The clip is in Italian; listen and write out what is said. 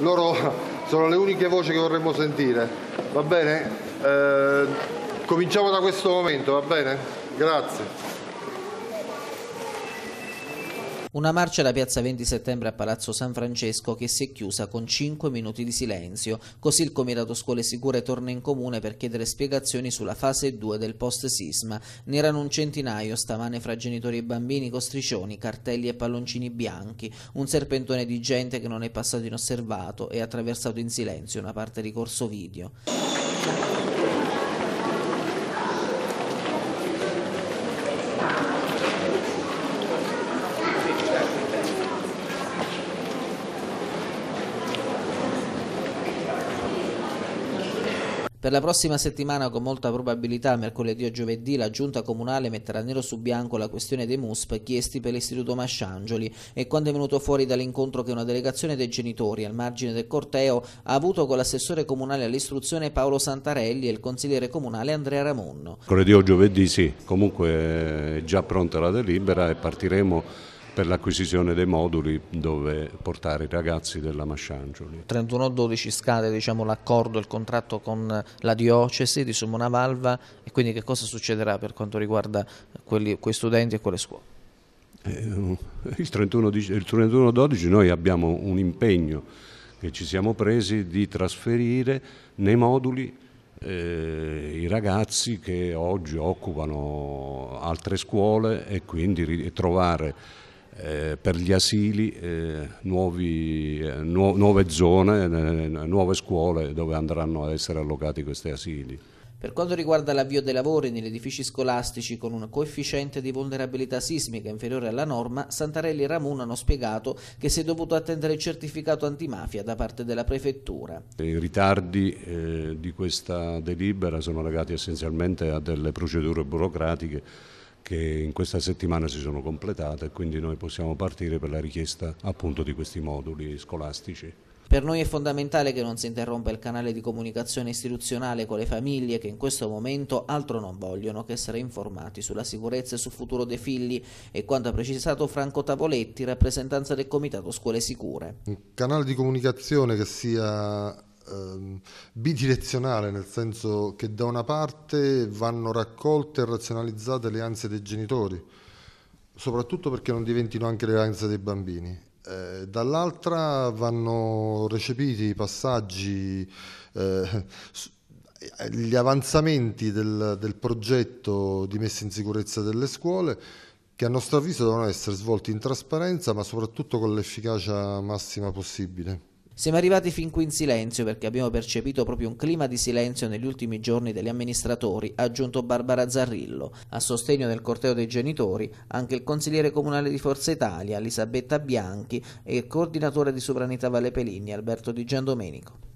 loro sono le uniche voci che vorremmo sentire, va bene? Eh, cominciamo da questo momento, va bene? Grazie. Una marcia da piazza 20 settembre a Palazzo San Francesco che si è chiusa con 5 minuti di silenzio. Così il Comitato Scuole Sicure torna in comune per chiedere spiegazioni sulla fase 2 del post-sisma. Ne erano un centinaio stamane fra genitori e bambini, costricioni, cartelli e palloncini bianchi. Un serpentone di gente che non è passato inosservato e attraversato in silenzio una parte di corso video. Per la prossima settimana, con molta probabilità, mercoledì o giovedì, la giunta comunale metterà nero su bianco la questione dei MUSP chiesti per l'istituto Masciangioli e quando è venuto fuori dall'incontro che una delegazione dei genitori al margine del corteo ha avuto con l'assessore comunale all'istruzione Paolo Santarelli e il consigliere comunale Andrea Ramonno. Mercoledì o giovedì sì, comunque eh, è già pronta la delibera e partiremo per l'acquisizione dei moduli dove portare i ragazzi della Masciangioli. 31-12 scade diciamo, l'accordo, il contratto con la diocesi di Sumona Valva e quindi che cosa succederà per quanto riguarda quelli, quei studenti e quelle scuole? Eh, il 31-12 noi abbiamo un impegno che ci siamo presi di trasferire nei moduli eh, i ragazzi che oggi occupano altre scuole e quindi trovare eh, per gli asili eh, nuovi, eh, nu- nuove zone, eh, nuove scuole dove andranno a essere allocati questi asili. Per quanto riguarda l'avvio dei lavori negli edifici scolastici con un coefficiente di vulnerabilità sismica inferiore alla norma, Santarelli e Ramun hanno spiegato che si è dovuto attendere il certificato antimafia da parte della prefettura. I ritardi eh, di questa delibera sono legati essenzialmente a delle procedure burocratiche che in questa settimana si sono completate e quindi noi possiamo partire per la richiesta appunto di questi moduli scolastici. Per noi è fondamentale che non si interrompa il canale di comunicazione istituzionale con le famiglie che in questo momento altro non vogliono che essere informati sulla sicurezza e sul futuro dei figli e quanto ha precisato Franco Tavoletti, rappresentanza del Comitato Scuole Sicure. Un canale di comunicazione che sia Ehm, bidirezionale, nel senso che da una parte vanno raccolte e razionalizzate le ansie dei genitori, soprattutto perché non diventino anche le ansie dei bambini. Eh, dall'altra vanno recepiti i passaggi, eh, eh gli avanzamenti del, del progetto di messa in sicurezza delle scuole che a nostro avviso devono essere svolti in trasparenza ma soprattutto con l'efficacia massima possibile. Siamo arrivati fin qui in silenzio perché abbiamo percepito proprio un clima di silenzio negli ultimi giorni degli amministratori, ha aggiunto Barbara Zarrillo. A sostegno del corteo dei genitori anche il consigliere comunale di Forza Italia, Elisabetta Bianchi e il coordinatore di Sovranità Valle Pelini, Alberto Di Giandomenico.